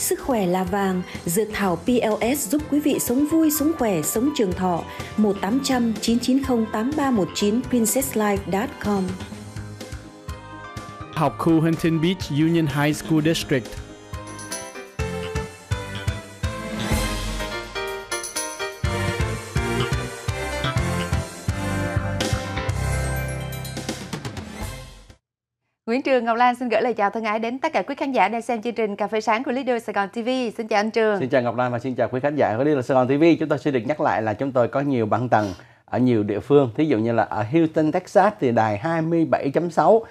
Sức khỏe là vàng, dược thảo PLS giúp quý vị sống vui, sống khỏe, sống trường thọ. 1800 990 8319 princesslife.com Học khu Huntington Beach Union High School District Nguyễn Trường Ngọc Lan xin gửi lời chào thân ái đến tất cả quý khán giả đang xem chương trình Cà phê sáng của Leader Sài Gòn TV. Xin chào anh Trường. Xin chào Ngọc Lan và xin chào quý khán giả của Leader Sài Gòn TV. Chúng tôi xin được nhắc lại là chúng tôi có nhiều băng tầng ở nhiều địa phương. Thí dụ như là ở Houston, Texas thì đài 27.6,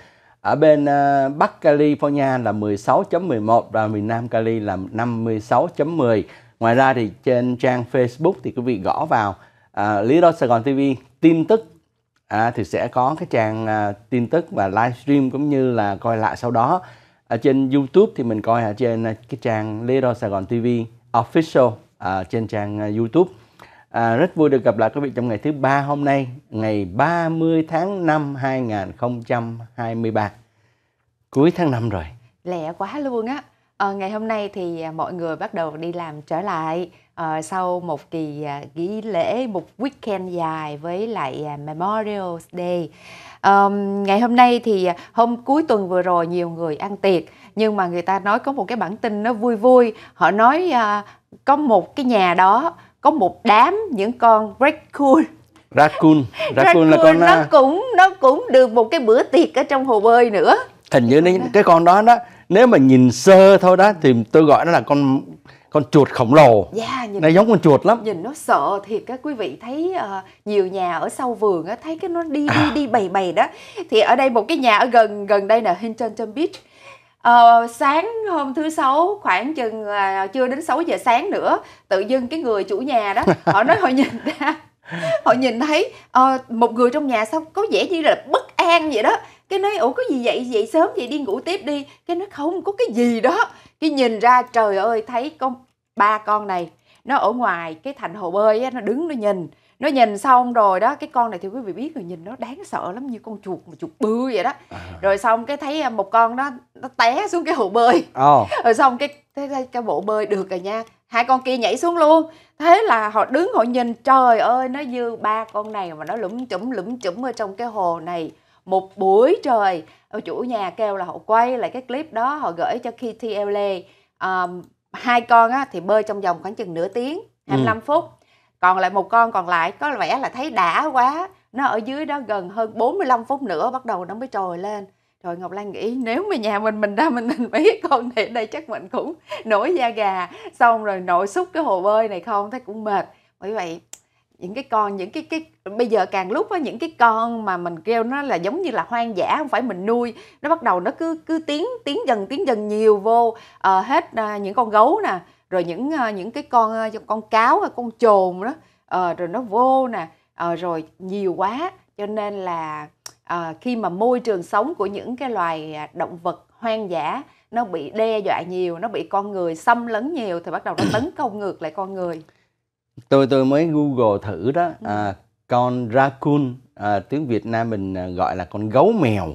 ở bên ờ, Bắc California là 16.11 và miền Nam Cali là 56.10. Ngoài ra thì trên trang Facebook thì quý vị gõ vào uh, ờ, Leader Sài Gòn TV tin tức à, thì sẽ có cái trang à, tin tức và livestream cũng như là coi lại sau đó ở trên YouTube thì mình coi ở trên à, cái trang Little Sài Gòn TV Official à, trên trang à, YouTube à, rất vui được gặp lại quý vị trong ngày thứ ba hôm nay ngày 30 tháng 5 2023 cuối tháng năm rồi lẹ quá luôn á Ờ, ngày hôm nay thì à, mọi người bắt đầu đi làm trở lại ờ, sau một kỳ à, nghỉ lễ, một weekend dài với lại à, Memorial Day. Ờm, ngày hôm nay thì à, hôm cuối tuần vừa rồi nhiều người ăn tiệc nhưng mà người ta nói có một cái bản tin nó vui vui. Họ nói à, có một cái nhà đó có một đám những con raccoon Raccoon, raccoon là con à, nó cũng nó cũng được một cái bữa tiệc ở trong hồ bơi nữa. hình như cái con đó đó nếu mà nhìn sơ thôi đó thì tôi gọi nó là con con chuột khổng lồ yeah, dạ, nhìn, nó giống con chuột lắm nhìn nó sợ thiệt các quý vị thấy uh, nhiều nhà ở sau vườn á thấy cái nó đi đi à. đi bầy bầy đó thì ở đây một cái nhà ở gần gần đây là Huntington Beach uh, sáng hôm thứ sáu khoảng chừng uh, ờ, chưa đến 6 giờ sáng nữa tự dưng cái người chủ nhà đó họ nói họ nhìn ra họ nhìn thấy uh, một người trong nhà sao có vẻ như là bất an vậy đó cái nói ủa có gì vậy dậy sớm vậy đi ngủ tiếp đi cái nói không có cái gì đó cái nhìn ra trời ơi thấy con ba con này nó ở ngoài cái thành hồ bơi á, nó đứng nó nhìn nó nhìn xong rồi đó cái con này thì quý vị biết rồi nhìn nó đáng sợ lắm như con chuột mà chuột bư vậy đó à. rồi xong cái thấy à, một con đó nó té xuống cái hồ bơi oh. rồi xong cái thấy cái bộ bơi được rồi nha hai con kia nhảy xuống luôn thế là họ đứng họ nhìn trời ơi nó dư ba con này mà nó lủm chủm lủm chủm ở trong cái hồ này một buổi trời ờ, chủ nhà kêu là họ quay lại cái clip đó họ gửi cho Kitty LA um, hai con á, thì bơi trong vòng khoảng chừng nửa tiếng 25 ừ. phút còn lại một con còn lại có vẻ là thấy đã quá nó ở dưới đó gần hơn 45 phút nữa bắt đầu nó mới trồi lên rồi Ngọc Lan nghĩ nếu mà nhà mình mình ra mình mình biết con này đây chắc mình cũng nổi da gà xong rồi nội xúc cái hồ bơi này không thấy cũng mệt bởi vậy những cái con những cái cái bây giờ càng lúc á những cái con mà mình kêu nó là giống như là hoang dã không phải mình nuôi nó bắt đầu nó cứ cứ tiến tiến dần tiến dần nhiều vô à, hết à, những con gấu nè rồi những à, những cái con à, con cáo hay con chồn đó à, rồi nó vô nè à, rồi nhiều quá cho nên là à, khi mà môi trường sống của những cái loài à, động vật hoang dã nó bị đe dọa nhiều nó bị con người xâm lấn nhiều thì bắt đầu nó tấn công ngược lại con người tôi tôi mới google thử đó ừ. à, con raccoon à, tiếng Việt Nam mình à, gọi là con gấu mèo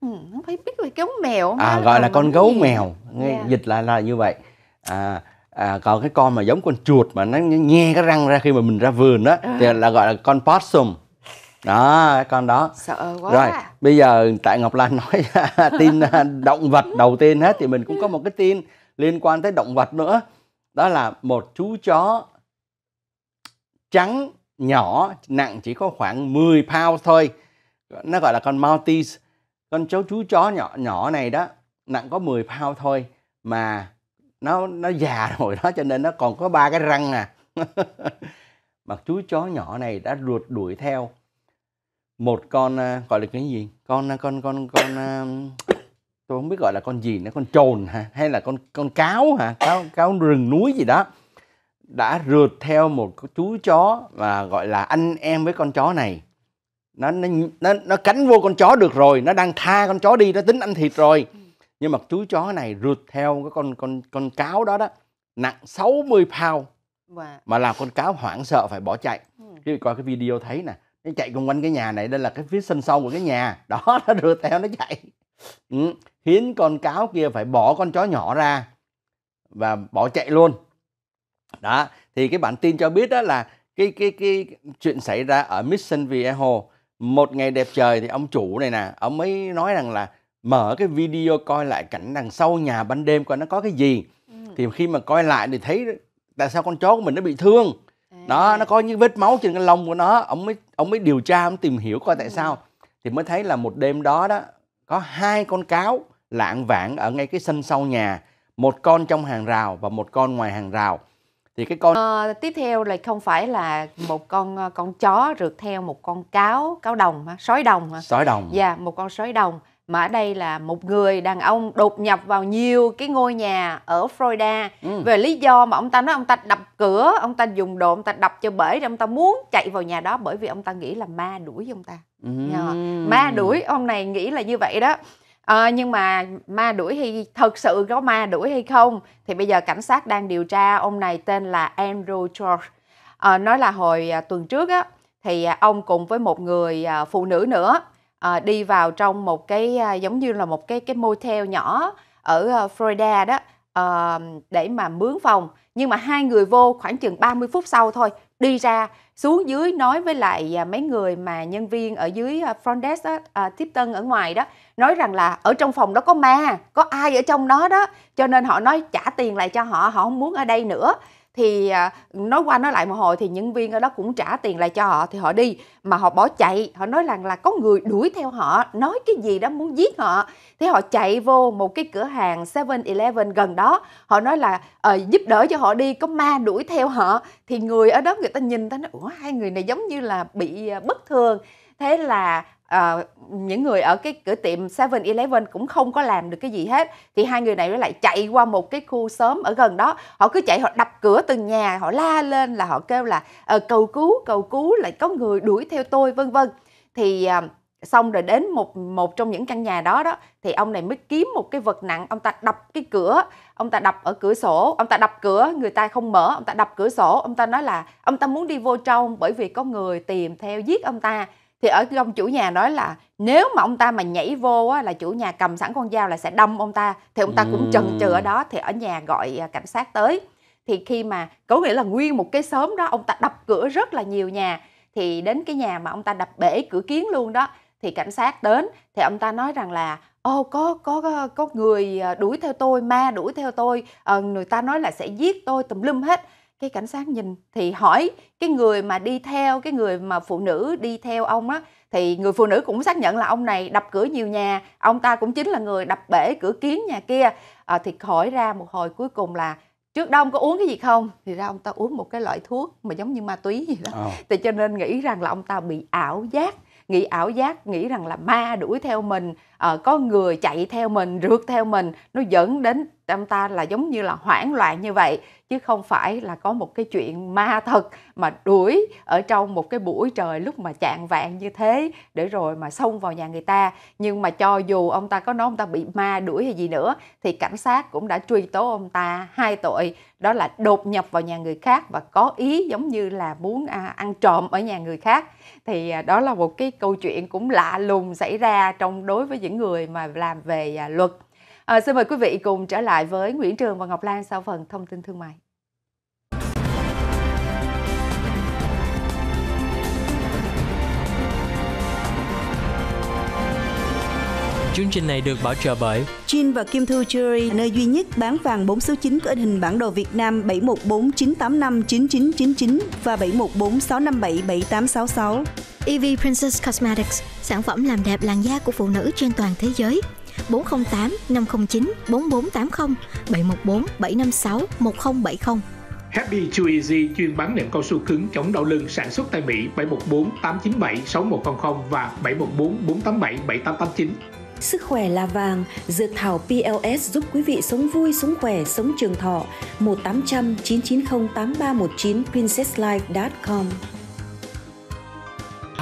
ừ, không phải biết về gấu mèo à, gọi là con gấu gì? mèo nghe yeah. Dạ. dịch lại là, là như vậy à, à, còn cái con mà giống con chuột mà nó nghe cái răng ra khi mà mình ra vườn đó à. thì là gọi là con possum đó con đó sợ quá rồi à. bây giờ tại Ngọc Lan nói tin à, động vật đầu tiên hết thì mình cũng có một cái tin liên quan tới động vật nữa đó là một chú chó trắng nhỏ nặng chỉ có khoảng 10 pound thôi nó gọi là con Maltese con cháu chú chó nhỏ nhỏ này đó nặng có 10 pound thôi mà nó nó già rồi đó cho nên nó còn có ba cái răng à mà chú chó nhỏ này đã ruột đuổi theo một con à, gọi là cái gì con à, con con con à, tôi không biết gọi là con gì nữa con trồn hả hay là con con cáo hả cáo cáo rừng núi gì đó đã rượt theo một chú chó và gọi là anh em với con chó này nó nó nó, nó cắn vô con chó được rồi nó đang tha con chó đi nó tính ăn thịt rồi ừ. nhưng mà chú chó này rượt theo cái con con con cáo đó đó nặng 60 pound wow. mà làm con cáo hoảng sợ phải bỏ chạy ừ. khi coi cái video thấy nè nó chạy cùng quanh cái nhà này đây là cái phía sân sau của cái nhà đó nó rượt theo nó chạy ừ. khiến con cáo kia phải bỏ con chó nhỏ ra và bỏ chạy luôn đó thì cái bản tin cho biết đó là cái cái cái chuyện xảy ra ở Mission Viejo một ngày đẹp trời thì ông chủ này nè ông ấy nói rằng là mở cái video coi lại cảnh đằng sau nhà ban đêm coi nó có cái gì ừ. thì khi mà coi lại thì thấy tại sao con chó của mình nó bị thương à. đó nó có những vết máu trên cái lông của nó ông mới ông mới điều tra ông tìm hiểu coi tại ừ. sao thì mới thấy là một đêm đó đó có hai con cáo lạng vạng ở ngay cái sân sau nhà một con trong hàng rào và một con ngoài hàng rào thì cái con à, tiếp theo là không phải là một con ờ, con chó rượt theo một con cáo cáo đồng sói đồng sói đồng dạ yeah, một con sói đồng mà ở đây là một người đàn ông đột nhập vào nhiều cái ngôi nhà ở Florida ừ. về lý do mà ông ta nói ông ta đập cửa ông ta dùng đồ ông ta đập cho bể rồi ông ta muốn chạy vào nhà đó bởi vì ông ta nghĩ là ma đuổi ông ta ừ. ma đuổi ông này nghĩ là như vậy đó Ờ, nhưng mà ma đuổi hay thật sự có ma đuổi hay không thì bây giờ cảnh sát đang điều tra ông này tên là Andrew George. Ờ, nói là hồi à, tuần trước á thì à, ông cùng với một người à, phụ nữ nữa à, đi vào trong một cái à, giống như là một cái cái motel nhỏ ở à, Florida đó à, để mà mướn phòng nhưng mà hai người vô khoảng chừng 30 phút sau thôi đi ra xuống dưới nói với lại à, mấy người mà nhân viên ở dưới à, front desk đó, à, tiếp tân ở ngoài đó nói rằng là ở trong phòng đó có ma có ai ở trong đó đó cho nên họ nói trả tiền lại cho họ họ không muốn ở đây nữa thì à, nói qua nói lại một hồi thì nhân viên ở đó cũng trả tiền lại cho họ thì họ đi mà họ bỏ chạy họ nói rằng là có người đuổi theo họ nói cái gì đó muốn giết họ thì họ chạy vô một cái cửa hàng 7-Eleven gần đó họ nói là ờ, giúp đỡ cho họ đi có ma đuổi theo họ thì người ở đó người ta nhìn ta nói ủa hai người này giống như là bị à, bất thường thế là uh, những người ở cái cửa tiệm 7-Eleven cũng không có làm được cái gì hết thì hai người này mới lại chạy qua một cái khu sớm ở gần đó họ cứ chạy họ đập cửa từng nhà họ la lên là họ kêu là uh, cầu cứu cầu cứu lại có người đuổi theo tôi vân vân thì uh, xong rồi đến một một trong những căn nhà đó đó thì ông này mới kiếm một cái vật nặng ông ta đập cái cửa ông ta đập ở cửa sổ ông ta đập cửa người ta không mở ông ta đập cửa sổ ông ta nói là ông ta muốn đi vô trong bởi vì có người tìm theo giết ông ta thì ở ông chủ nhà nói là nếu mà ông ta mà nhảy vô á, là chủ nhà cầm sẵn con dao là sẽ đâm ông ta thì ông ta cũng chần chừ ở đó thì ở nhà gọi à, cảnh sát tới thì khi mà có nghĩa là nguyên một cái xóm đó ông ta đập cửa rất là nhiều nhà thì đến cái nhà mà ông ta đập bể cửa kiến luôn đó thì cảnh sát đến thì ông ta nói rằng là ô có có có người à, đuổi theo tôi ma đuổi theo tôi ờ, người ta nói là sẽ giết tôi tùm lum hết cái cảnh sát nhìn thì hỏi cái người mà đi theo cái người mà phụ nữ đi theo ông á thì người phụ nữ cũng xác nhận là ông này đập cửa nhiều nhà ông ta cũng chính là người đập bể cửa kiến nhà kia à, thì hỏi ra một hồi cuối cùng là trước đó ông có uống cái gì không thì ra ông ta uống một cái loại thuốc mà giống như ma túy gì đó oh. thì cho nên nghĩ rằng là ông ta bị ảo giác nghĩ ảo giác nghĩ rằng là ma đuổi theo mình à, có người chạy theo mình rượt theo mình nó dẫn đến tâm ta là giống như là hoảng loạn như vậy chứ không phải là có một cái chuyện ma thật mà đuổi ở trong một cái buổi trời lúc mà chạng vạn như thế để rồi mà xông vào nhà người ta nhưng mà cho dù ông ta có nói ông ta bị ma đuổi hay gì nữa thì cảnh sát cũng đã truy tố ông ta hai tội đó là đột nhập vào nhà người khác và có ý giống như là muốn à, ăn trộm ở nhà người khác thì à, đó là một cái câu chuyện cũng lạ lùng xảy ra trong đối với những những người mà làm về à, luật. À, xin mời quý vị cùng trở lại với Nguyễn Trường và Ngọc Lan sau phần thông tin thương mại. Chương trình này được bảo trợ bởi Chin và Kim Thư Jewelry, nơi duy nhất bán vàng 4 số 9 có in hình bản đồ Việt Nam 7149859999 và 7146577866. EV Princess Cosmetics, sản phẩm làm đẹp làn da của phụ nữ trên toàn thế giới. 408 509 4480 714 756 1070. Happy Too Easy chuyên bán nệm cao su cứng chống đau lưng sản xuất tại Mỹ 714 897 6100 và 714 487 7889. Sức khỏe là vàng, dược thảo PLS giúp quý vị sống vui, sống khỏe, sống trường thọ. 1 990 8319 princesslife.com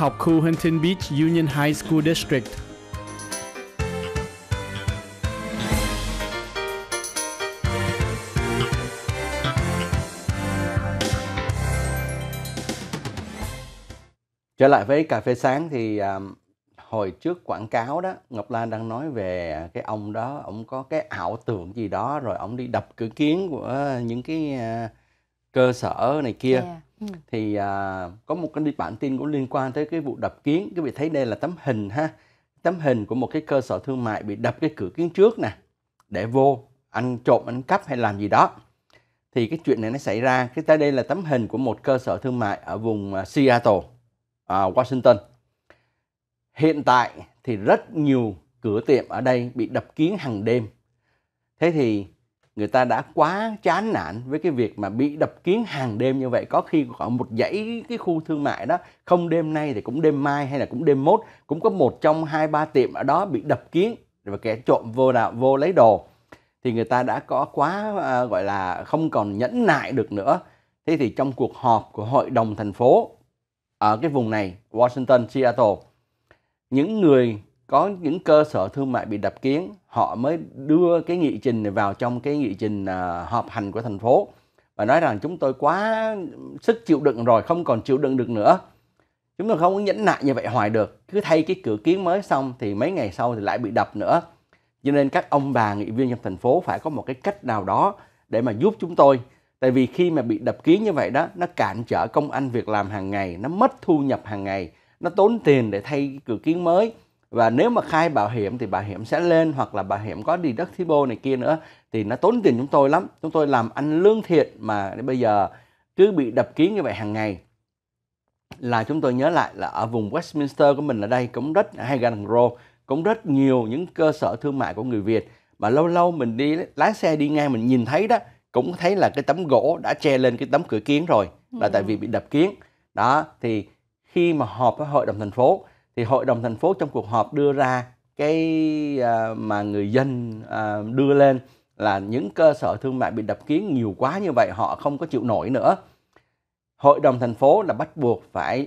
học khu Huntington Beach Union High School District. Trở lại với cà phê sáng thì um, hồi trước quảng cáo đó Ngọc Lan đang nói về cái ông đó ông có cái ảo tưởng gì đó rồi ông đi đập cửa kiến của ờ, những cái uh, cơ sở này kia yeah dạ. Ừ. thì à, có một cái bản tin cũng liên quan tới cái vụ đập kiến quý vị thấy đây là tấm hình ha tấm hình của một cái cơ sở thương mại bị đập cái cửa kiến trước nè để vô anh trộm anh cắp hay làm gì đó thì cái chuyện này nó xảy ra cái tới đây là tấm hình của một cơ sở thương mại ở vùng à, Seattle à, Washington hiện tại thì rất nhiều cửa tiệm ở đây bị đập kiến hàng đêm thế thì người ta đã quá chán nản với cái việc mà bị đập kiến hàng đêm như vậy có khi khoảng một dãy cái khu thương mại đó không đêm nay thì cũng đêm mai hay là cũng đêm mốt cũng có một trong hai ba tiệm ở đó bị đập kiến và kẻ trộm vô đạo vô lấy đồ thì người ta đã có quá à, gọi là không còn nhẫn nại được nữa thế thì trong cuộc họp của hội đồng thành phố ở cái vùng này Washington Seattle những người có những cơ sở thương mại bị đập kiến họ mới đưa cái nghị trình này vào trong cái nghị trình à, họp hành của thành phố và nói rằng chúng tôi quá sức chịu đựng rồi không còn chịu đựng được nữa chúng tôi không có nhẫn nại như vậy hoài được cứ thay cái cửa kiến mới xong thì mấy ngày sau thì lại bị đập nữa cho nên các ông bà nghị viên trong thành phố phải có một cái cách nào đó để mà giúp chúng tôi tại vì khi mà bị đập kiến như vậy đó nó cản trở công ăn việc làm hàng ngày nó mất thu nhập hàng ngày nó tốn tiền để thay cửa kiến mới và nếu mà khai bảo hiểm thì bảo hiểm sẽ lên hoặc là bảo hiểm có đi đất thi bô này kia nữa thì nó tốn tiền chúng tôi lắm chúng tôi làm ăn lương thiện mà bây giờ cứ bị đập kiến như vậy hàng ngày là chúng tôi nhớ lại là ở vùng Westminster của mình ở đây cũng rất hay gần Row cũng rất nhiều những cơ sở thương mại của người Việt mà lâu lâu mình đi lái xe đi ngang mình nhìn thấy đó cũng thấy là cái tấm gỗ đã che lên cái tấm cửa kiến rồi là ừ. tại vì bị đập kiến đó thì khi mà họp với hội đồng thành phố thì hội đồng thành phố trong cuộc họp đưa ra cái à, mà người dân à, đưa lên là những cơ sở thương mại bị đập kiến nhiều quá như vậy họ không có chịu nổi nữa hội đồng thành phố là bắt buộc phải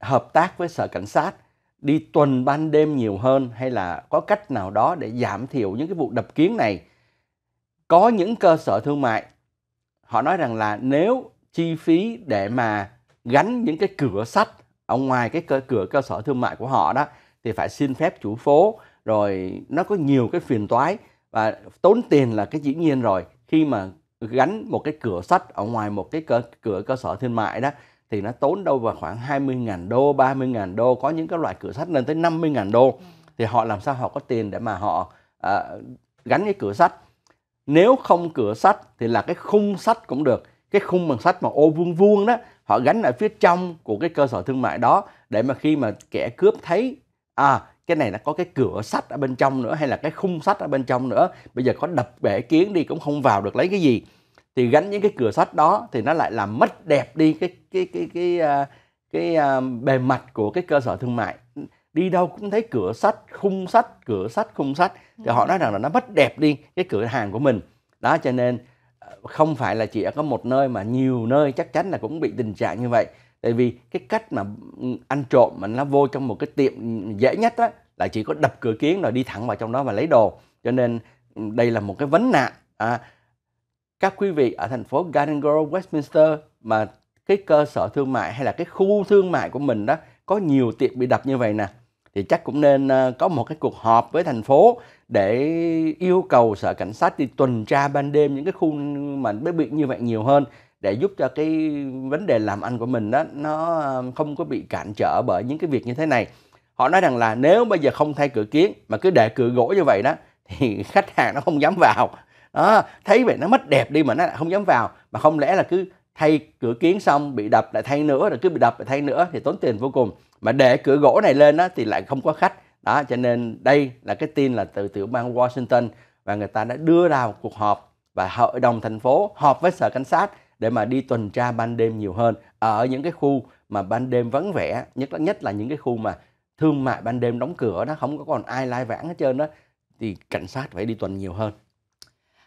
hợp tác với sở cảnh sát đi tuần ban đêm nhiều hơn hay là có cách nào đó để giảm thiểu những cái vụ đập kiến này có những cơ sở thương mại họ nói rằng là nếu chi phí để mà gắn những cái cửa sắt ở ngoài cái cửa cơ sở thương mại của họ đó thì phải xin phép chủ phố rồi nó có nhiều cái phiền toái và tốn tiền là cái dĩ nhiên rồi khi mà gắn một cái cửa sắt ở ngoài một cái cơ, cửa cơ sở thương mại đó thì nó tốn đâu vào khoảng 20.000 đô, 30.000 đô, có những cái loại cửa sắt lên tới 50.000 đô. Ừ. Thì họ làm sao họ có tiền để mà họ à, gắn cái cửa sắt. Nếu không cửa sắt thì là cái khung sắt cũng được, cái khung bằng sắt mà ô vuông vuông đó họ gánh ở phía trong của cái cơ sở thương mại đó để mà khi mà kẻ cướp thấy à cái này nó có cái cửa sắt ở bên trong nữa hay là cái khung sắt ở bên trong nữa bây giờ có đập bể kiến đi cũng không vào được lấy cái gì thì gánh những cái cửa sắt đó thì nó lại làm mất đẹp đi cái cái cái cái à, cái, cái, à, cái bề mặt của cái cơ sở thương mại đi đâu cũng thấy cửa sắt khung sắt cửa sắt khung sắt thì họ ừ. nói rằng là nó mất đẹp đi cái cửa hàng của mình đó cho nên không phải là chỉ ở có một nơi mà nhiều nơi chắc chắn là cũng bị tình trạng như vậy tại vì cái cách mà ừ, ăn trộm mà nó vô trong một cái tiệm dễ nhất á là chỉ có đập cửa kiến rồi đi thẳng vào trong đó và lấy đồ cho nên ừ, đây là một cái vấn nạn à, các quý vị ở thành phố Garden Grove Westminster mà cái cơ sở thương mại hay là cái khu thương mại của mình đó có nhiều tiệm bị đập như vậy nè thì chắc cũng nên ờ, có một cái cuộc họp với thành phố để yêu cầu sở cảnh sát đi tuần tra ban đêm những cái khu mà bế bị như vậy nhiều hơn để giúp cho cái vấn đề làm ăn của mình đó nó không có bị cản trở bởi những cái việc như thế này họ nói rằng là nếu bây giờ không thay cửa kiến mà cứ để cửa gỗ như vậy đó thì khách hàng nó không dám vào đó, thấy vậy nó mất đẹp đi mà nó không dám vào mà không lẽ là cứ thay cửa kiến xong bị đập lại thay nữa rồi cứ bị đập lại thay nữa thì tốn tiền vô cùng mà để cửa gỗ này lên đó thì lại không có khách đó cho nên đây là cái tin là từ tiểu bang Washington và người ta đã đưa ra một cuộc họp và hội đồng thành phố họp với sở cảnh sát để mà đi tuần tra ban đêm nhiều hơn ở những cái khu mà ban đêm vắng vẻ nhất là nhất là những cái khu mà thương mại ban đêm đóng cửa đó không có còn ai lai vãng hết trơn đó thì cảnh sát phải đi tuần nhiều hơn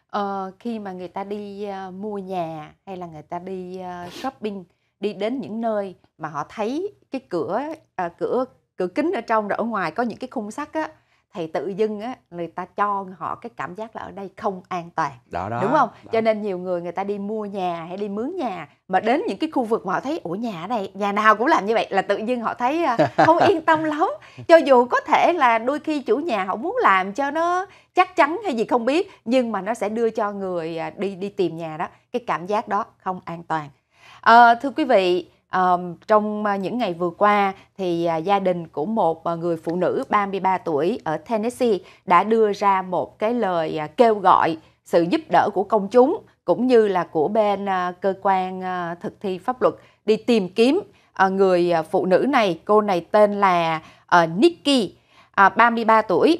ờ, khi mà người ta đi uh, mua nhà hay là người ta đi uh, shopping đi đến những nơi mà họ thấy cái cửa uh, cửa cửa kính ở trong rồi ở ngoài có những cái khung sắt á thì tự dưng á người ta cho họ cái cảm giác là ở đây không an toàn đó, đó, đúng không đó. cho nên nhiều người người ta đi mua nhà hay đi mướn nhà mà đến những cái khu vực mà họ thấy ủa nhà ở đây nhà nào cũng làm như vậy là tự dưng họ thấy à, không yên tâm lắm cho dù có thể là đôi khi chủ nhà họ muốn làm cho nó chắc chắn hay gì không biết nhưng mà nó sẽ đưa cho người à, đi đi tìm nhà đó cái cảm giác đó không an toàn à, thưa quý vị À, trong ờ, những ngày vừa qua thì à, gia đình của một ờ, người phụ nữ 33 tuổi ở Tennessee đã đưa ra một cái lời à, kêu gọi sự giúp đỡ của công chúng cũng như là của bên à, cơ quan thực thi pháp luật đi tìm kiếm ờ, người phụ nữ này cô này tên là Nikki 33 tuổi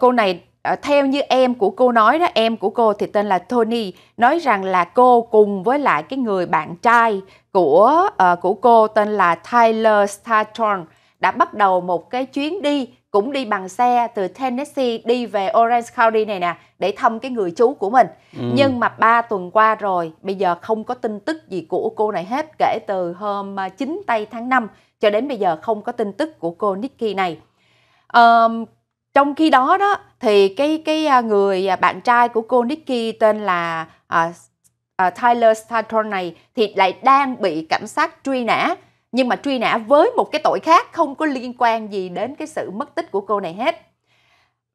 cô này Ờ, theo như em của cô nói đó em của cô thì tên là Tony nói rằng là cô cùng với lại cái người bạn trai của uh, của cô tên là Tyler Staton đã bắt đầu một cái chuyến đi cũng đi bằng xe từ Tennessee đi về Orange County này nè để thăm cái người chú của mình. Ừ. Nhưng mà 3 tuần qua rồi, bây giờ không có tin tức gì của cô này hết kể từ hôm 9 ờ, tây tháng 5 cho đến bây giờ không có tin tức của cô Nikki này. Um, trong khi đó đó thì cái cái à, người à, bạn trai của cô Nikki tên là uh, uh, Tyler Staton này thì lại đang bị cảnh sát truy nã nhưng mà truy nã với một cái tội khác không có liên quan gì đến cái sự mất tích của cô này hết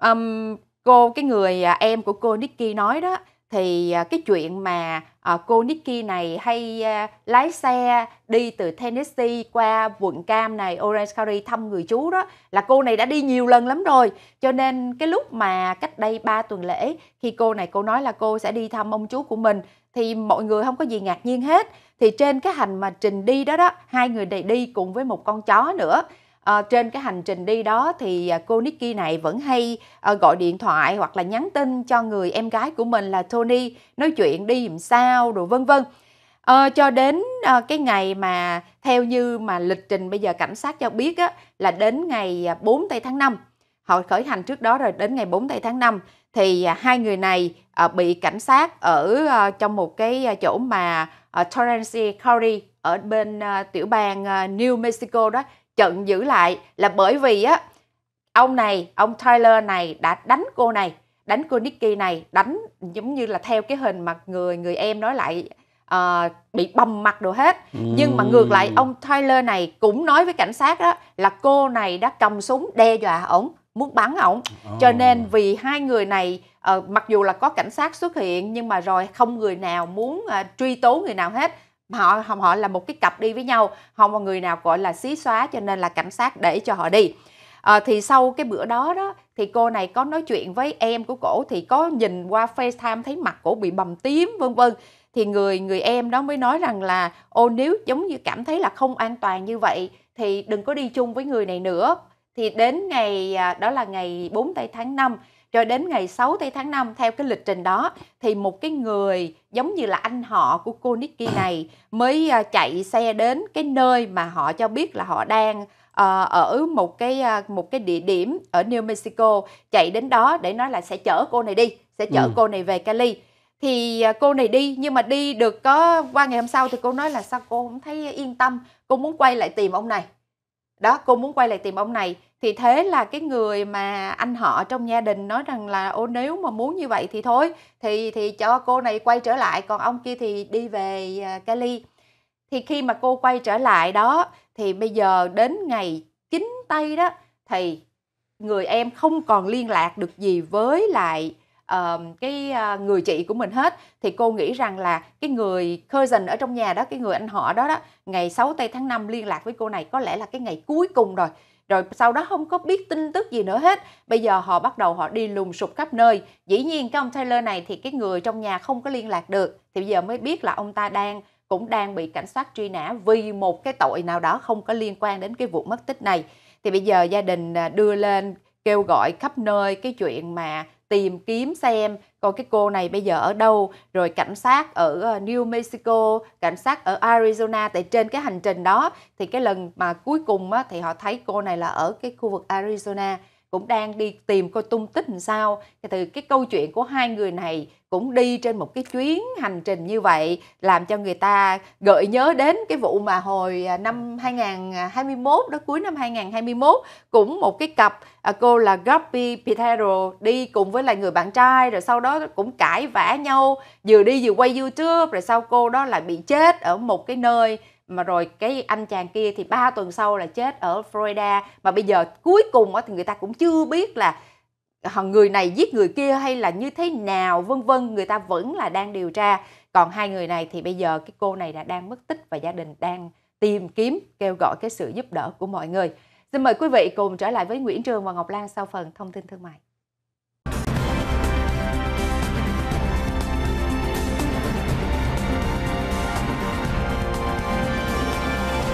um, cô cái người em của cô Nikki nói đó thì à, cái chuyện mà à, cô Nikki này hay à, lái xe đi từ Tennessee qua quận Cam này Orange County thăm người chú đó là cô này đã đi nhiều lần lắm rồi cho nên cái lúc mà cách đây 3 tuần lễ khi cô này cô nói là cô sẽ đi thăm ông chú của mình thì mọi người không có gì ngạc nhiên hết thì trên cái hành mà trình đi đó đó hai người này đi cùng với một con chó nữa À, trên cái hành trình đi đó thì à, cô Nikki này vẫn hay à, gọi điện thoại hoặc là nhắn tin cho người em gái của mình là Tony nói chuyện đi làm sao rồi vân vân à, cho đến à, cái ngày mà theo như mà lịch trình bây giờ cảnh sát cho biết á, là đến ngày 4 à, tây tháng 5 họ khởi hành trước đó rồi đến ngày 4 tây tháng 5 thì à, hai người này à, bị cảnh sát ở à, trong một cái chỗ mà à, Torrance County ở bên à, tiểu bang à, New Mexico đó chận giữ lại là bởi vì á ông này ông Tyler này đã đánh cô này đánh cô Nikki này đánh giống như là theo cái hình mặt người người em nói lại uh, bị bầm mặt đồ hết ừ. nhưng mà ngược lại ông Tyler này cũng nói với cảnh sát đó là cô này đã cầm súng đe dọa ổng muốn bắn ổng oh. cho nên vì hai người này uh, mặc dù là có cảnh sát xuất hiện nhưng mà rồi không người nào muốn uh, truy tố người nào hết họ họ là một cái cặp đi với nhau không có người nào gọi là xí xóa cho nên là cảnh sát để cho họ đi à, thì sau cái bữa đó đó thì cô này có nói chuyện với em của cổ thì có nhìn qua FaceTime thấy mặt cổ bị bầm tím vân vân thì người người em đó mới nói rằng là ô nếu giống như cảm thấy là không an toàn như vậy thì đừng có đi chung với người này nữa thì đến ngày à, đó là ngày 4 tây tháng 5 cho đến ngày 6 tây tháng 5 theo cái lịch trình đó thì một cái người giống như là anh họ của cô Nikki này mới à, chạy xe đến cái nơi mà họ cho biết là họ đang ờ, ở một cái à, một cái địa điểm ở New Mexico chạy đến đó để nói là sẽ chở cô này đi, sẽ chở ừ. cô này về Cali thì à, cô này đi nhưng mà đi được có qua ngày hôm sau thì cô nói là sao cô không thấy yên tâm cô muốn quay lại tìm ông này đó cô muốn quay lại tìm ông này thì thế là cái người mà anh họ trong gia đình nói rằng là ô nếu mà muốn như vậy thì thôi thì thì cho cô này quay trở lại còn ông kia thì đi về à, Cali thì khi mà cô quay trở lại đó thì bây giờ đến ngày chín tây đó thì người em không còn liên lạc được gì với lại uh, cái uh, người chị của mình hết thì cô nghĩ rằng là cái người cousin ở trong nhà đó cái người anh họ đó đó ngày 6 tây tháng 5 liên lạc với cô này có lẽ là cái ngày cuối cùng rồi rồi sau đó không có biết tin tức gì nữa hết bây giờ họ bắt đầu họ đi lùng sục khắp nơi dĩ nhiên cái ông Taylor này thì cái người trong nhà không có liên lạc được thì bây giờ mới biết là ông ta đang cũng đang bị cảnh sát truy nã vì một cái tội nào đó không có liên quan đến cái vụ mất tích này thì bây giờ gia đình à, đưa lên kêu gọi khắp nơi cái chuyện mà tìm kiếm xem coi cái cô này bây giờ ở đâu rồi cảnh sát ở ờ, New Mexico cảnh sát ở Arizona tại trên cái hành trình đó thì cái lần mà cuối cùng á, thì họ thấy cô này là ở cái khu vực Arizona cũng đang đi tìm coi tung tích làm sao thì từ cái câu chuyện của hai người này cũng đi trên một cái chuyến hành trình như vậy làm cho người ta gợi nhớ đến cái vụ mà hồi à, năm 2021 đó cuối năm 2021 cũng một cái cặp à, cô là Gabi Pitero đi cùng với lại người bạn trai rồi sau đó cũng cãi vã nhau vừa đi vừa quay YouTube rồi sau cô đó lại bị chết ở một cái nơi mà rồi cái anh chàng kia thì 3 tuần sau là chết ở Florida mà bây giờ cuối cùng thì người ta cũng chưa biết là ờ, người này giết người kia hay là như thế nào vân vân người ta vẫn là đang điều tra còn hai người này thì bây giờ cái cô này đã đang mất tích và gia đình đang tìm kiếm kêu gọi cái sự giúp đỡ của mọi người xin mời quý vị cùng trở lại với Nguyễn Trường và Ngọc Lan sau phần thông tin thương mại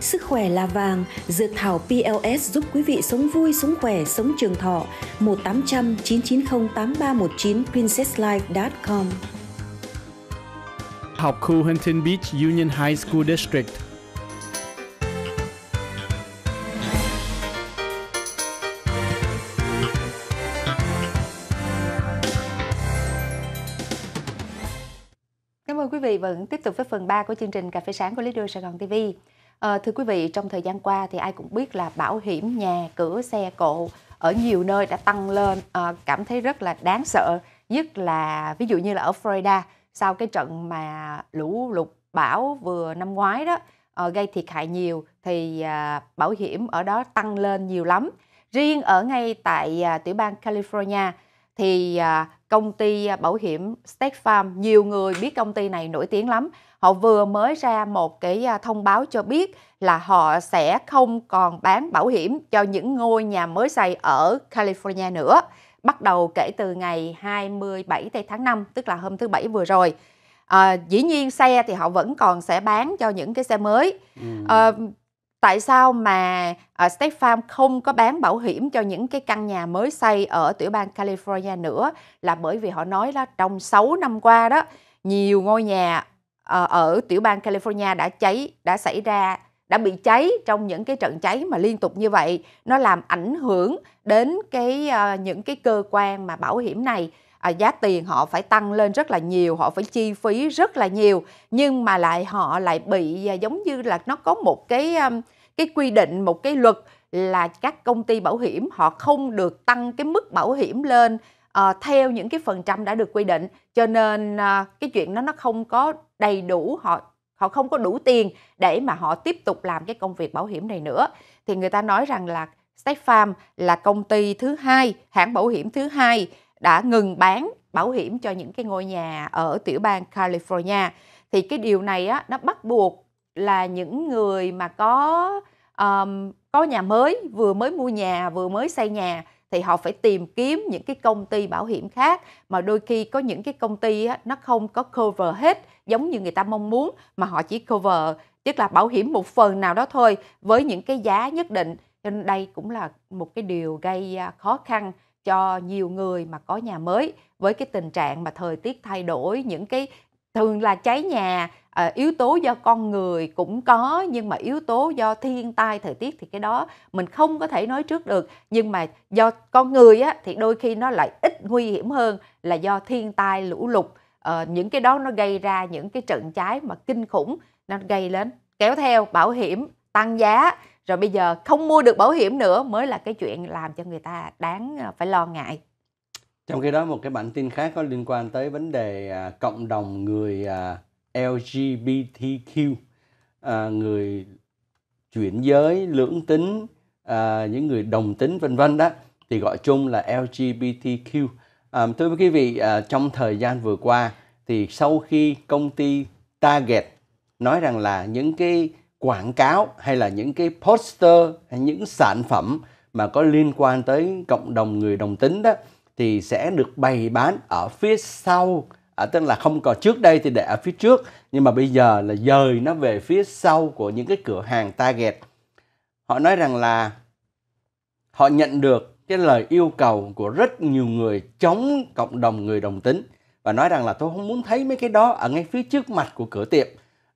Sức khỏe là vàng, dược thảo PLS giúp quý vị sống vui, sống khỏe, sống trường thọ. 1800 990 8319 princesslife.com Học khu Huntington Beach Union High School District Cảm ơn quý vị vẫn tiếp tục với phần 3 của chương trình Cà phê sáng của Lido Sài Gòn TV. À, thưa quý vị, trong thời gian qua thì ai cũng biết là bảo hiểm nhà, cửa, xe cộ ở nhiều nơi đã tăng lên à, cảm thấy rất là đáng sợ, nhất là ví dụ như là ở Florida sau cái trận mà lũ lụt bão vừa năm ngoái đó à, gây thiệt hại nhiều thì à, bảo hiểm ở đó tăng lên nhiều lắm. Riêng ở ngay tại à, tiểu bang California thì à, công ty bảo hiểm State Farm nhiều người biết công ty này nổi tiếng lắm họ vừa mới ra một cái à, thông báo cho biết là họ sẽ không còn bán bảo hiểm cho những ngôi nhà mới xây ở California nữa bắt đầu kể từ ngày 27 tháng 5 tức là hôm thứ bảy vừa rồi à, dĩ nhiên xe thì họ vẫn còn sẽ bán cho những cái xe mới à, tại sao mà à, State Farm không có bán bảo hiểm cho những cái căn nhà mới xây ở tiểu bang California nữa là bởi vì họ nói là trong 6 năm qua đó nhiều ngôi nhà Ờ, ở tiểu bang California đã cháy đã xảy ra đã bị cháy trong những cái trận cháy mà liên tục như vậy nó làm ảnh hưởng đến cái uh, những cái cơ quan mà bảo hiểm này uh, giá tiền họ phải tăng lên rất là nhiều họ phải chi phí rất là nhiều nhưng mà lại họ lại bị giống như là nó có một cái cái quy định một cái luật là các công ty bảo hiểm họ không được tăng cái mức bảo hiểm lên uh, theo những cái phần trăm đã được quy định cho nên uh, cái chuyện đó nó không có đầy đủ họ họ không có đủ tiền để mà họ tiếp tục làm cái công việc bảo hiểm này nữa thì người ta nói rằng là State Farm là công ty thứ hai hãng bảo hiểm thứ hai đã ngừng bán bảo hiểm cho những cái ngôi nhà ở tiểu bang California thì cái điều này á nó bắt buộc là những người mà có um, có nhà mới vừa mới mua nhà vừa mới xây nhà thì họ phải tìm kiếm những cái công ty bảo hiểm khác mà đôi khi có những cái công ty á, nó không có cover hết giống như người ta mong muốn mà họ chỉ cover tức là bảo hiểm một phần nào đó thôi với những cái giá nhất định cho nên đây cũng là một cái điều gây à, khó khăn cho nhiều người mà có nhà mới với cái tình trạng mà thời tiết thay đổi những cái thường là cháy nhà à, yếu tố do con người cũng có nhưng mà yếu tố do thiên tai thời tiết thì cái đó mình không có thể nói trước được nhưng mà do con người á, thì đôi khi nó lại ít nguy hiểm hơn là do thiên tai lũ lụt Ờ, những cái đó nó gây ra những cái trận cháy mà kinh khủng nó gây lên kéo theo bảo hiểm tăng giá rồi bây giờ không mua được bảo hiểm nữa mới là cái chuyện làm cho người ta đáng ờ, phải lo ngại trong khi đó một cái bản tin khác có liên quan tới vấn đề à, cộng đồng người à, LGBTQ à, người chuyển giới lưỡng tính à, những người đồng tính vân vân đó thì gọi chung là LGBTQ À, thưa quý vị, à, trong thời gian vừa qua thì sau khi công ty Target nói rằng là những cái quảng cáo hay là những cái poster hay những sản phẩm mà có liên quan tới cộng đồng người đồng tính đó thì sẽ được bày bán ở phía sau à, tức là không còn trước đây thì để ở phía trước nhưng mà bây giờ là dời nó về phía sau của những cái cửa hàng Target họ nói rằng là họ nhận được cái lời yêu cầu của rất nhiều người chống cộng đồng người đồng tính và nói rằng là tôi không muốn thấy mấy cái đó ở ngay phía trước mặt của cửa tiệm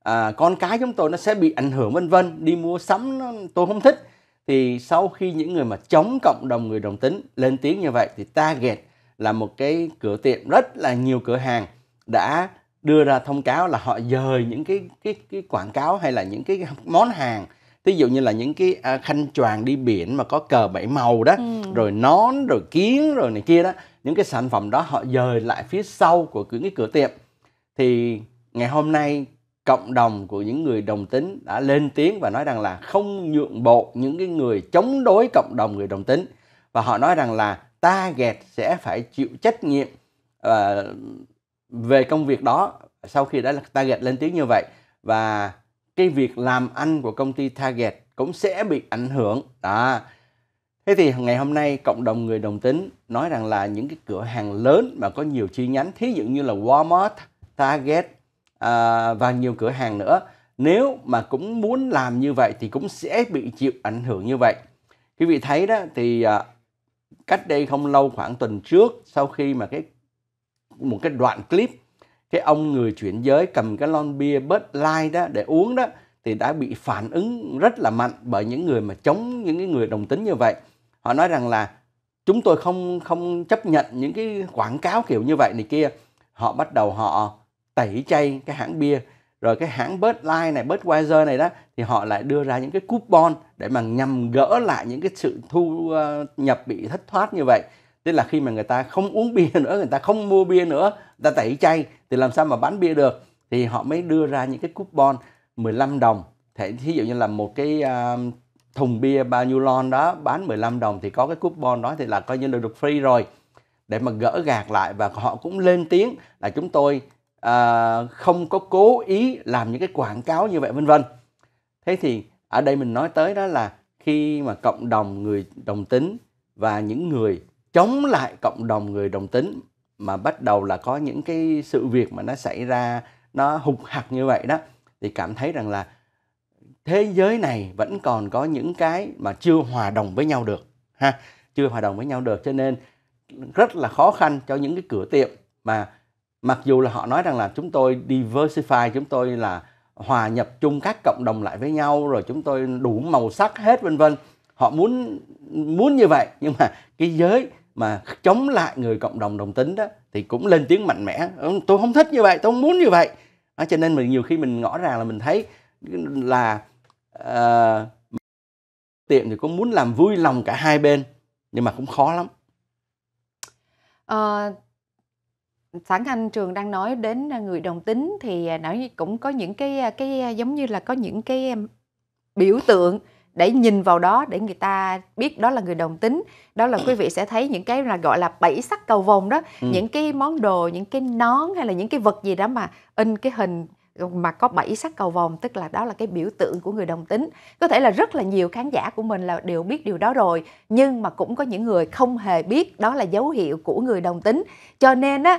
à, con cái chúng tôi nó sẽ bị ảnh hưởng vân vân đi mua sắm nó, tôi không thích thì sau khi những người mà chống cộng đồng người đồng tính lên tiếng như vậy thì Target là một cái cửa tiệm rất là nhiều cửa hàng đã đưa ra thông cáo là họ dời những cái cái cái quảng cáo hay là những cái món hàng thí dụ như là những cái à, khanh choàng đi biển mà có cờ bảy màu đó ừ. rồi nón rồi kiến rồi này kia đó những cái sản phẩm đó họ dời lại phía sau của những cái cửa tiệm thì ngày hôm nay cộng đồng của những người đồng tính đã lên tiếng và nói rằng là không nhượng bộ những cái người chống đối cộng đồng người đồng tính và họ nói rằng là ta gẹt sẽ phải chịu trách nhiệm uh, về công việc đó sau khi đã ta gẹt lên tiếng như vậy và cái việc làm ăn của công ty Target cũng sẽ bị ảnh hưởng. Đó. Thế thì ngày hôm nay cộng đồng người đồng tính nói rằng là những cái cửa hàng lớn mà có nhiều chi nhánh, thí dụ như là Walmart, Target à, và nhiều cửa hàng nữa, nếu mà cũng muốn làm như vậy thì cũng sẽ bị chịu ảnh hưởng như vậy. Quý vị thấy đó thì à, cách đây không lâu khoảng tuần trước sau khi mà cái một cái đoạn clip cái ông người chuyển giới cầm cái lon bia bớt lai đó để uống đó thì đã bị phản ứng rất là mạnh bởi những người mà chống những cái người đồng tính như vậy họ nói rằng là chúng tôi không không chấp nhận những cái quảng cáo kiểu như vậy này kia họ bắt đầu họ tẩy chay cái hãng bia rồi cái hãng bớt lai này bớt Budweiser này đó thì họ lại đưa ra những cái coupon để mà nhằm gỡ lại những cái sự thu ờ, nhập bị thất thoát như vậy tức là khi mà người ta không uống bia nữa người ta không mua bia nữa người ta tẩy chay thì làm sao mà bán bia được thì họ mới đưa ra những cái coupon 15 đồng thể thí dụ như là một cái uh, thùng bia bao nhiêu lon đó bán 15 đồng thì có cái coupon đó thì là coi như là được free rồi để mà gỡ gạt lại và họ cũng lên tiếng là chúng tôi uh, không có cố ý làm những cái quảng cáo như vậy vân vân thế thì ở đây mình nói tới đó là khi mà cộng đồng người đồng tính và những người chống lại cộng đồng người đồng tính mà bắt đầu là có những cái sự việc mà nó xảy ra nó hụt hặc như vậy đó thì cảm thấy rằng là thế giới này vẫn còn có những cái mà chưa hòa đồng với nhau được ha chưa hòa đồng với nhau được cho nên rất là khó khăn cho những cái cửa tiệm mà mặc dù là họ nói rằng là chúng tôi diversify chúng tôi là hòa nhập chung các cộng đồng lại với nhau rồi chúng tôi đủ màu sắc hết vân vân họ muốn muốn như vậy nhưng mà cái giới mà chống lại người cộng đồng đồng tính đó thì cũng lên tiếng mạnh mẽ ừ, tôi không thích như vậy tôi không muốn như vậy à, cho nên mình nhiều khi mình ngõ ràng là mình thấy là uh, tiệm thì cũng muốn làm vui lòng cả hai bên nhưng mà cũng khó lắm à, ờ, sáng anh trường đang nói đến người đồng tính thì à, nói cũng có những cái à, cái à, giống như là có những cái biểu tượng để nhìn vào đó để người ta biết đó là người đồng tính đó là quý vị sẽ thấy những cái là gọi là bảy sắc cầu vồng đó ừ. những cái món đồ những cái nón hay là những cái vật gì đó mà in cái hình mà có bảy sắc cầu vồng tức là đó là cái biểu tượng của người đồng tính có thể là rất là nhiều khán giả của mình là đều biết điều đó rồi nhưng mà cũng có những người không hề biết đó là dấu hiệu của người đồng tính cho nên á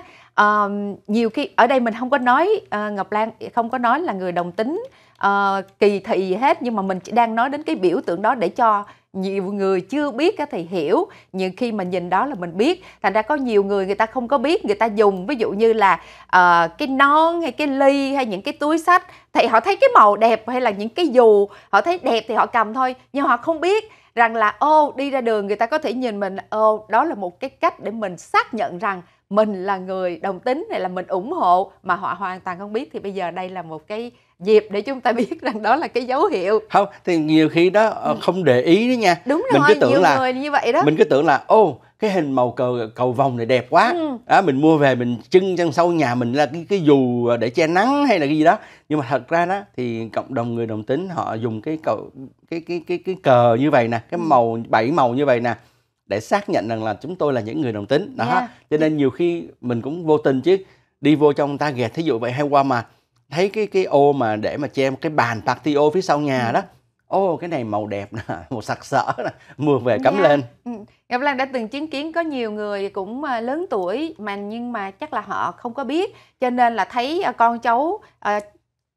uh, nhiều khi ở đây mình không có nói uh, ngọc lan không có nói là người đồng tính uh, kỳ thị hết nhưng mà mình chỉ đang nói đến cái biểu tượng đó để cho nhiều người chưa biết thì hiểu nhưng khi mà nhìn đó là mình biết thành ra có nhiều người người ta không có biết người ta dùng ví dụ như là uh, cái non hay cái ly hay những cái túi sách thì họ thấy cái màu đẹp hay là những cái dù họ thấy đẹp thì họ cầm thôi nhưng họ không biết rằng là ô đi ra đường người ta có thể nhìn mình ô đó là một cái cách để mình xác nhận rằng mình là người đồng tính này là mình ủng hộ mà họ hoàn toàn không biết thì bây giờ đây là một cái dịp để chúng ta biết rằng đó là cái dấu hiệu không thì nhiều khi đó ờ, ừ. không để ý đó nha đúng mình rồi, cứ tưởng nhiều là người như vậy đó mình cứ tưởng là ô cái hình màu cờ cầu vòng này đẹp quá ừ. à, mình mua về mình trưng trong sau nhà mình là cái cái dù để che nắng hay là cái gì đó nhưng mà thật ra đó thì cộng đồng người đồng tính họ dùng cái cầu cái cái cái cái cờ như vậy nè cái ừ. màu bảy màu như vậy nè để xác nhận rằng là chúng tôi là những người đồng tính đó yeah. cho nên nhiều khi mình cũng vô tình chứ đi vô trong ta gẹt thí dụ vậy hay qua mà thấy cái cái ô mà để mà che một cái bàn patio phía sau nhà ừ. đó ô cái này màu đẹp nè màu sặc sỡ nè mua về cắm yeah. lên ừ. Ngọc Lan đã từng chứng kiến có nhiều người cũng ờ, lớn tuổi mà nhưng mà chắc là họ không có biết cho nên là thấy ờ, con cháu ờ,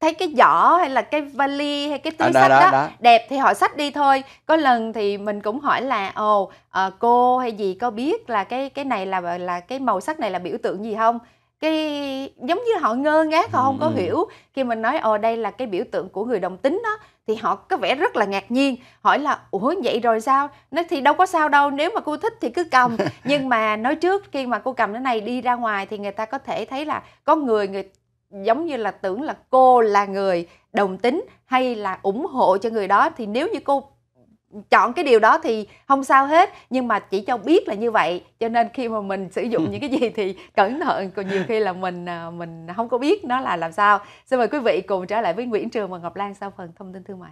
thấy cái giỏ hay là cái vali hay cái à, túi à, đó, sách đó, đó, đó đẹp thì họ sách đi thôi có lần thì mình cũng hỏi là ồ à, cô hay gì có biết là cái cái này là là cái màu sắc này là biểu tượng gì không cái giống như họ ngơ ngác họ ừ, không có hiểu khi mình nói ồ đây là cái biểu tượng của người đồng tính đó thì họ có vẻ rất là ngạc nhiên hỏi là ủa vậy rồi sao nói thì đâu có sao đâu nếu mà cô thích thì cứ cầm nhưng mà nói trước khi mà cô cầm cái này đi ra ngoài thì người ta có thể thấy là có người người giống như là tưởng là cô là người đồng tính hay là ủng hộ cho người đó thì nếu như cô chọn cái điều đó thì không sao hết nhưng mà chỉ cho biết là như vậy cho nên khi mà mình sử dụng ừ. những cái gì thì cẩn thận còn nhiều khi là mình à, mình không có biết nó là làm sao xin mời quý vị cùng trở lại với Nguyễn Trường và Ngọc Lan sau phần thông tin thương mại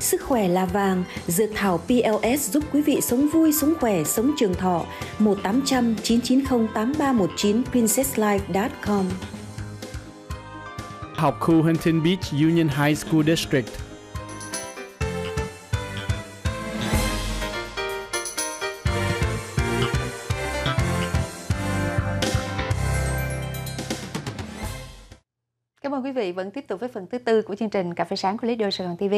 Sức khỏe là vàng, dược thảo PLS giúp quý vị sống vui, sống khỏe, sống trường thọ. 1800 990 8319 princesslife.com Học khu Huntington Beach Union High School District vẫn tiếp tục với phần thứ tư của chương trình Cà phê sáng của Lý Đô Sài Gòn TV.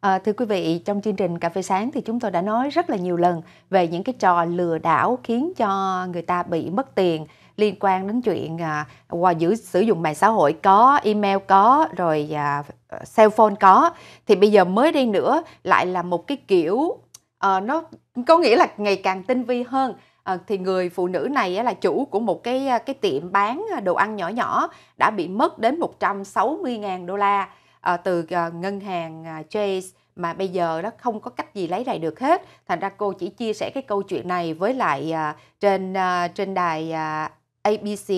À, thưa quý vị, trong chương trình Cà phê sáng thì chúng tôi đã nói rất là nhiều lần về những cái trò lừa đảo khiến cho người ta bị mất tiền liên quan đến chuyện à, qua giữ sử dụng mạng xã hội có, email có, rồi à, cell phone có. Thì bây giờ mới đây nữa lại là một cái kiểu à, nó có nghĩa là ngày càng tinh vi hơn à, thì người phụ nữ này là chủ của một cái cái tiệm bán đồ ăn nhỏ nhỏ đã bị mất đến 160.000 đô la à, từ à, ngân hàng à, Chase mà bây giờ nó không có cách gì lấy lại được hết thành ra cô chỉ chia sẻ cái câu chuyện này với lại à, trên à, trên đài à, ABC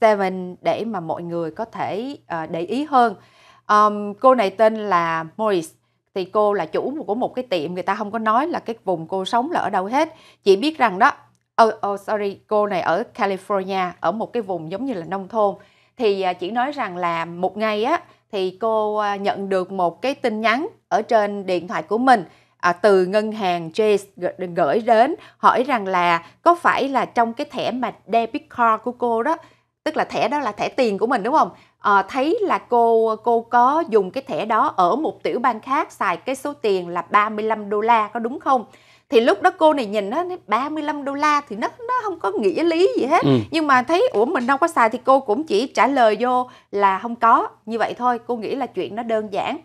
7 để mà mọi người có thể à, để ý hơn um, cô này tên là Morris thì cô là chủ của một cái tiệm người ta không có nói là cái vùng cô sống là ở đâu hết chỉ biết rằng đó oh, oh sorry cô này ở California ở một cái vùng giống như là nông thôn thì à, chỉ nói rằng là một ngày á thì cô à, nhận được một cái tin nhắn ở trên điện thoại của mình à, từ ngân hàng Chase gửi đến hỏi rằng là có phải là trong cái thẻ mà debit card của cô đó tức là thẻ đó là thẻ tiền của mình đúng không à, thấy là cô cô có dùng cái thẻ đó ở một tiểu bang khác xài cái số tiền là 35 đô la có đúng không? Thì lúc đó cô này nhìn nó 35 đô la thì nó nó không có nghĩa lý gì hết. Ừ. Nhưng mà thấy ủa mình đâu có xài thì cô cũng chỉ trả lời vô là không có. Như vậy thôi, cô nghĩ là chuyện nó đơn giản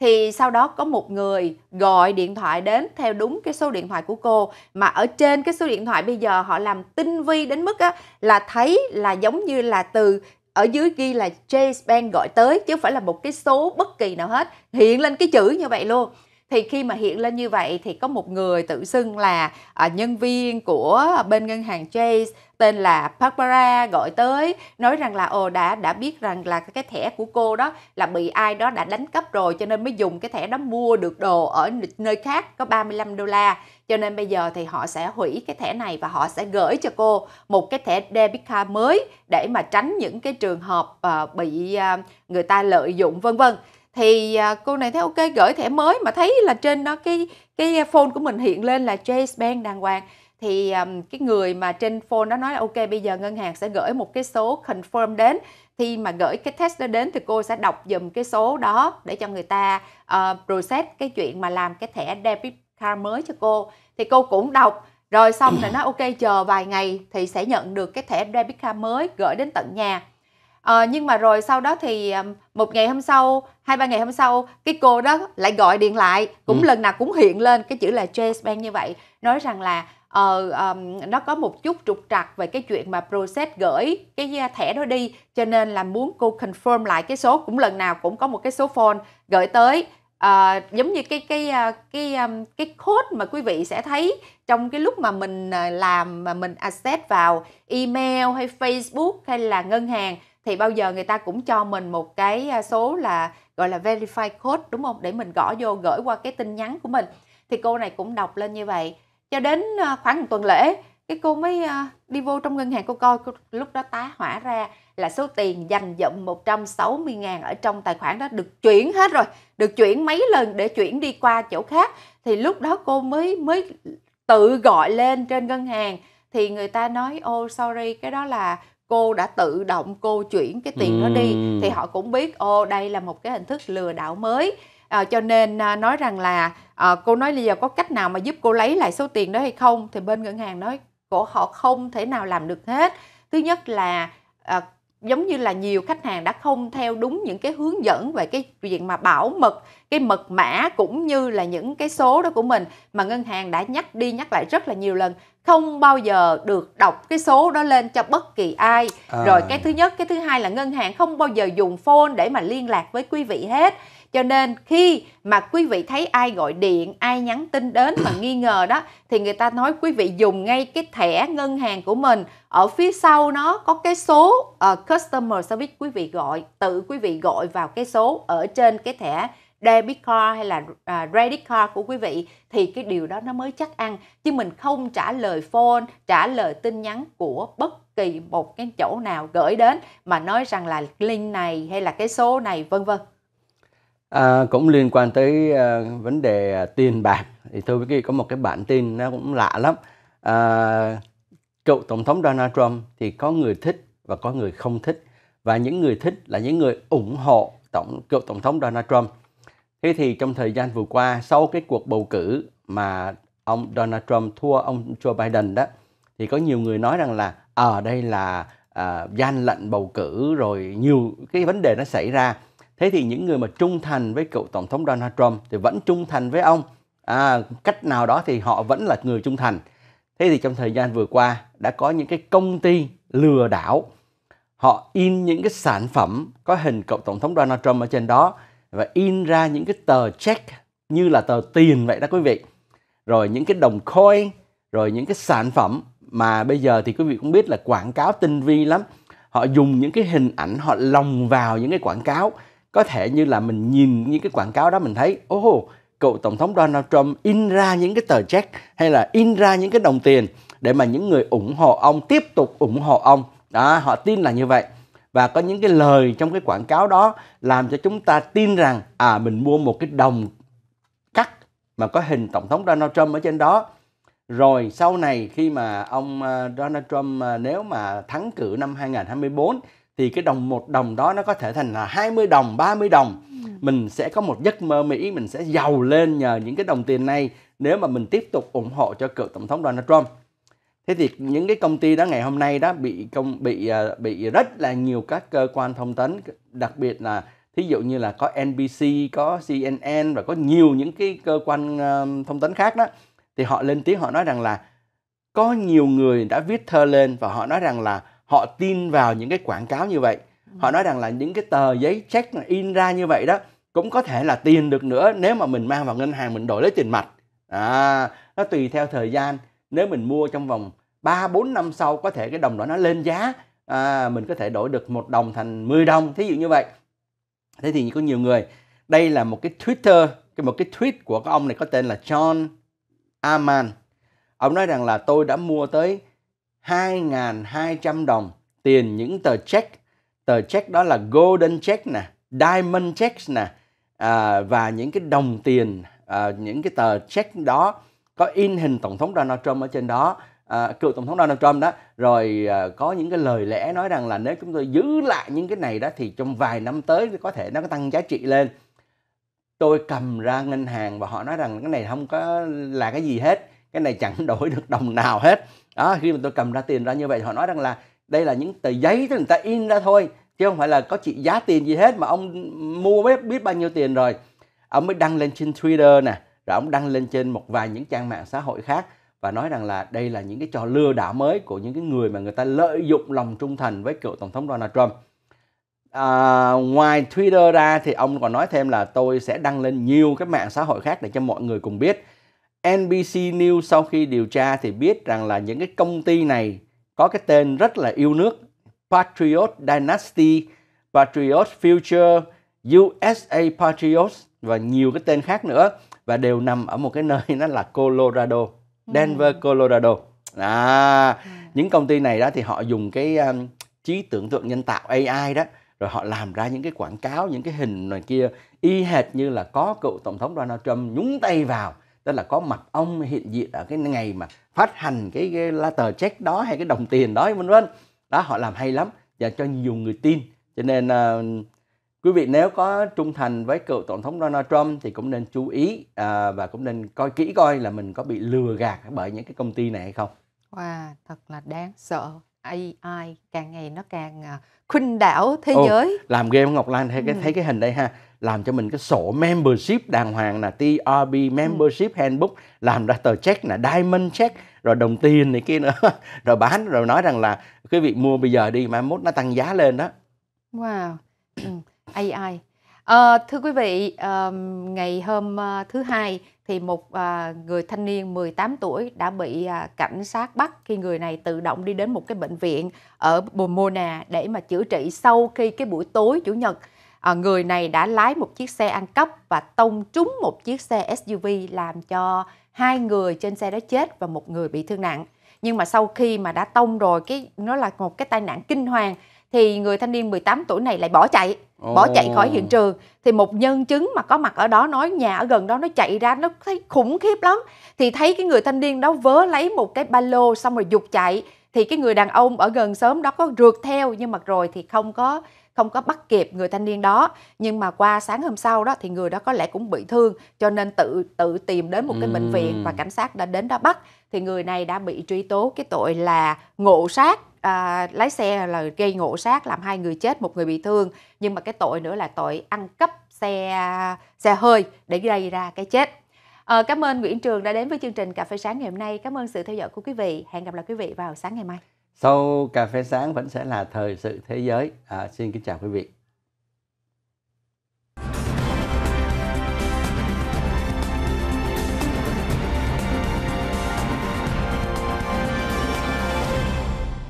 thì sau đó có một người gọi điện thoại đến theo đúng cái số điện thoại của cô mà ở trên cái số điện thoại bây giờ họ làm tinh vi đến mức á, là thấy là giống như là từ ở dưới ghi là Chase Bank gọi tới chứ không phải là một cái số bất kỳ nào hết hiện lên cái chữ như vậy luôn thì khi mà hiện lên như vậy thì có một người tự xưng là à, nhân viên của bên ngân hàng Chase tên là Barbara gọi tới nói rằng là ồ đã đã biết rằng là cái thẻ của cô đó là bị ai đó đã đánh cắp rồi cho nên mới dùng cái thẻ đó mua được đồ ở nơi khác có 35 đô la cho nên bây giờ thì họ sẽ hủy cái thẻ này và họ sẽ gửi cho cô một cái thẻ debit card mới để mà tránh những cái trường hợp uh, bị uh, người ta lợi dụng vân vân. Thì uh, cô này thấy ok gửi thẻ mới mà thấy là trên nó cái cái phone của mình hiện lên là Chase Bank đàng hoàng thì um, cái người mà trên phone nó nói là ok bây giờ ngân hàng sẽ gửi một cái số confirm đến thì mà gửi cái test đó đến thì cô sẽ đọc dùm cái số đó để cho người ta uh, process cái chuyện mà làm cái thẻ debit avatar mới cho cô thì cô cũng đọc rồi xong rồi nói ok chờ vài ngày thì sẽ nhận được cái thẻ debit card mới gửi đến tận nhà à, nhưng mà rồi sau đó thì một ngày hôm sau hai ba ngày hôm sau cái cô đó lại gọi điện lại cũng ừ. lần nào cũng hiện lên cái chữ là Chase Bank như vậy nói rằng là uh, um, nó có một chút trục trặc về cái chuyện mà process gửi cái thẻ đó đi cho nên là muốn cô confirm lại cái số cũng lần nào cũng có một cái số phone gửi tới à, giống như cái cái ờ, cái cái code mà quý vị sẽ thấy trong cái lúc mà mình ờ, làm mà mình access vào email hay Facebook hay là ngân hàng thì bao giờ người ta cũng cho mình một cái số là gọi là verify code đúng không để mình gõ vô gửi qua cái tin nhắn của mình thì cô này cũng đọc lên như vậy cho đến khoảng một tuần lễ cái cô mới đi vô trong ngân hàng cô coi lúc đó tá hỏa ra là số tiền dành dụm 160 ngàn ở trong tài khoản đó được chuyển hết rồi được chuyển mấy lần để chuyển đi qua chỗ khác thì lúc đó cô mới mới tự gọi lên trên ngân hàng thì người ta nói ô oh, sorry cái đó là cô đã tự động cô chuyển cái tiền đó đi thì họ cũng biết ô oh, đây là một cái hình thức lừa đảo mới à, cho nên à, nói rằng là à, cô nói bây giờ có cách nào mà giúp cô lấy lại số tiền đó hay không thì bên ngân hàng nói của họ không thể nào làm được hết thứ nhất là à, giống như là nhiều khách hàng đã không theo đúng những cái hướng dẫn về cái việc mà bảo mật cái mật mã cũng như là những cái số đó của mình mà ngân hàng đã nhắc đi nhắc lại rất là nhiều lần không bao giờ được đọc cái số đó lên cho bất kỳ ai à. rồi cái thứ nhất cái thứ hai là ngân hàng không bao giờ dùng phone để mà liên lạc với quý vị hết cho nên khi mà quý vị thấy ai gọi điện, ai nhắn tin đến mà nghi ngờ đó thì người ta nói quý vị dùng ngay cái thẻ ngân hàng của mình ở phía sau nó có cái số uh, customer service quý vị gọi, tự quý vị gọi vào cái số ở trên cái thẻ debit card hay là à, credit card của quý vị thì cái điều đó nó mới chắc ăn chứ mình không trả lời phone trả lời tin nhắn của bất kỳ một cái chỗ nào gửi đến mà nói rằng là link này hay là cái số này vân vân À, cũng liên quan tới à, vấn đề à, tiền bạc thì tôi với có một cái bản tin nó cũng lạ lắm à, cựu tổng thống Donald Trump thì có người thích và có người không thích và những người thích là những người ủng hộ tổng cựu tổng thống Donald Trump thế thì trong thời gian vừa qua sau cái cuộc bầu cử mà ông Donald Trump thua ông Joe Biden đó thì có nhiều người nói rằng là ở ờ, à, đây là à, gian lận bầu cử rồi nhiều cái vấn đề nó xảy ra thế thì những người mà trung thành với cựu tổng thống Donald Trump thì vẫn trung thành với ông à, cách nào đó thì họ vẫn là người trung thành thế thì trong thời gian vừa qua đã có những cái công ty lừa đảo họ in những cái sản phẩm có hình cựu tổng thống Donald Trump ở trên đó và in ra những cái tờ check như là tờ tiền vậy đó quý vị rồi những cái đồng coin rồi những cái sản phẩm mà bây giờ thì quý vị cũng biết là quảng cáo tinh vi lắm họ dùng những cái hình ảnh họ lồng vào những cái quảng cáo có thể như là mình nhìn những cái quảng cáo đó mình thấy ô oh, cựu tổng thống Donald Trump in ra những cái tờ check hay là in ra những cái đồng tiền để mà những người ủng hộ ông tiếp tục ủng hộ ông đó họ tin là như vậy và có những cái lời trong cái quảng cáo đó làm cho chúng ta tin rằng à mình mua một cái đồng cắt mà có hình tổng thống Donald Trump ở trên đó rồi sau này khi mà ông ờ, Donald Trump ờ, nếu mà thắng cử năm 2024 thì cái đồng một đồng đó nó có thể thành là 20 đồng, 30 đồng. Ừ. Mình sẽ có một giấc mơ Mỹ, mình sẽ giàu lên nhờ những cái đồng tiền này nếu mà mình tiếp tục ủng hộ cho cựu tổng thống Donald Trump. Thế thì những cái công ty đó ngày hôm nay đó bị công bị ờ, bị rất là nhiều các cơ quan thông tấn, đặc biệt là thí dụ như là có NBC, có CNN và có nhiều những cái cơ quan ờ, thông tấn khác đó thì họ lên tiếng họ nói rằng là có nhiều người đã viết thơ lên và họ nói rằng là họ tin vào những cái quảng cáo như vậy ừ. họ nói rằng là những cái tờ giấy check in ra như vậy đó cũng có thể là tiền được nữa nếu mà mình mang vào ngân hàng mình đổi lấy tiền mặt à, nó tùy theo thời gian nếu mình mua trong vòng 3 4 năm sau có thể cái đồng đó nó lên giá à, mình có thể đổi được một đồng thành 10 đồng thí dụ như vậy thế thì có nhiều người đây là một cái Twitter cái một cái tweet của cái ông này có tên là John Aman ông nói rằng là tôi đã mua tới 2.200 đồng tiền những tờ check. Tờ check đó là golden check nè, diamond check nè à, và những cái đồng tiền, à, những cái tờ check đó có in hình Tổng thống Donald Trump ở trên đó à, cựu tổng thống Donald Trump đó rồi à, có những cái lời lẽ nói rằng là nếu chúng tôi giữ lại những cái này đó thì trong vài năm tới có thể nó có tăng giá trị lên tôi cầm ra ngân hàng và họ nói rằng cái này không có là cái gì hết cái này chẳng đổi được đồng nào hết đó khi mà tôi cầm ra tiền ra như vậy họ nói rằng là đây là những tờ giấy người ta in ra thôi chứ không phải là có trị giá tiền gì hết mà ông mua biết, biết bao nhiêu tiền rồi ông mới đăng lên trên Twitter nè rồi ông đăng lên trên một vài những trang mạng xã hội khác và nói rằng là đây là những cái trò lừa đảo mới của những cái người mà người ta lợi dụng lòng trung thành với cựu tổng thống Donald Trump à, ngoài Twitter ra thì ông còn nói thêm là tôi sẽ đăng lên nhiều các mạng xã hội khác để cho mọi người cùng biết NBC News sau khi điều tra thì biết rằng là những cái công ty này có cái tên rất là yêu nước Patriot Dynasty, Patriot Future, USA Patriots và nhiều cái tên khác nữa và đều nằm ở một cái nơi nó là Colorado, ừ. Denver, Colorado. À, ừ. những công ty này đó thì họ dùng cái um, trí tưởng tượng nhân tạo AI đó rồi họ làm ra những cái quảng cáo, những cái hình này kia y hệt như là có cựu tổng thống Donald Trump nhúng tay vào tức là có mặt ông hiện diện ở cái ngày mà phát hành cái, cái lá tờ check đó hay cái đồng tiền đó vân vân đó họ làm hay lắm và cho nhiều người tin cho nên uh, quý vị nếu có trung thành với cựu tổng thống Donald Trump thì cũng nên chú ý uh, và cũng nên coi kỹ coi là mình có bị lừa gạt bởi những cái công ty này hay không. Wow, thật là đáng sợ. AI càng ngày nó càng ờ, khuynh đảo thế Ồ, giới. Làm game Ngọc Lan thấy cái ừ. thấy cái hình đây ha làm cho mình cái sổ membership đàng hoàng là TRB ừ. membership handbook làm ra tờ check là diamond check rồi đồng tiền này kia nữa rồi bán rồi nói rằng là quý vị mua bây giờ đi mai mốt nó tăng giá lên đó wow AI à, ờ, thưa quý vị à, ngày hôm ờ, thứ hai thì một à, người thanh niên 18 tuổi đã bị à, cảnh sát bắt khi người này tự động đi đến một cái bệnh viện ở Pomona để mà chữa trị sau khi cái buổi tối chủ nhật à, người này đã lái một chiếc xe ăn cắp và tông trúng một chiếc xe SUV làm cho hai người trên xe đó chết và một người bị thương nặng nhưng mà sau khi mà đã tông rồi cái nó là một cái tai nạn kinh hoàng thì người thanh niên 18 tuổi này lại bỏ chạy oh. bỏ chạy khỏi hiện trường thì một nhân chứng mà có mặt ở đó nói nhà ở gần đó nó chạy ra nó thấy khủng khiếp lắm thì thấy cái người thanh niên đó vớ lấy một cái ba lô xong rồi dục chạy thì cái người đàn ông ở gần sớm đó có rượt theo nhưng mà rồi thì không có không có bắt kịp người thanh niên đó nhưng mà qua sáng hôm sau đó thì người đó có lẽ cũng bị thương cho nên tự tự tìm đến một cái bệnh viện và cảnh sát đã đến đó bắt thì người này đã bị truy tố cái tội là ngộ sát à, lái xe là gây ngộ sát làm hai người chết một người bị thương nhưng mà cái tội nữa là tội ăn cắp xe xe hơi để gây ra cái chết à, cảm ơn Nguyễn Trường đã đến với chương trình cà phê sáng ngày hôm nay cảm ơn sự theo dõi của quý vị hẹn gặp lại quý vị vào sáng ngày mai sau cà phê sáng vẫn sẽ là thời sự thế giới. À, xin kính chào quý vị.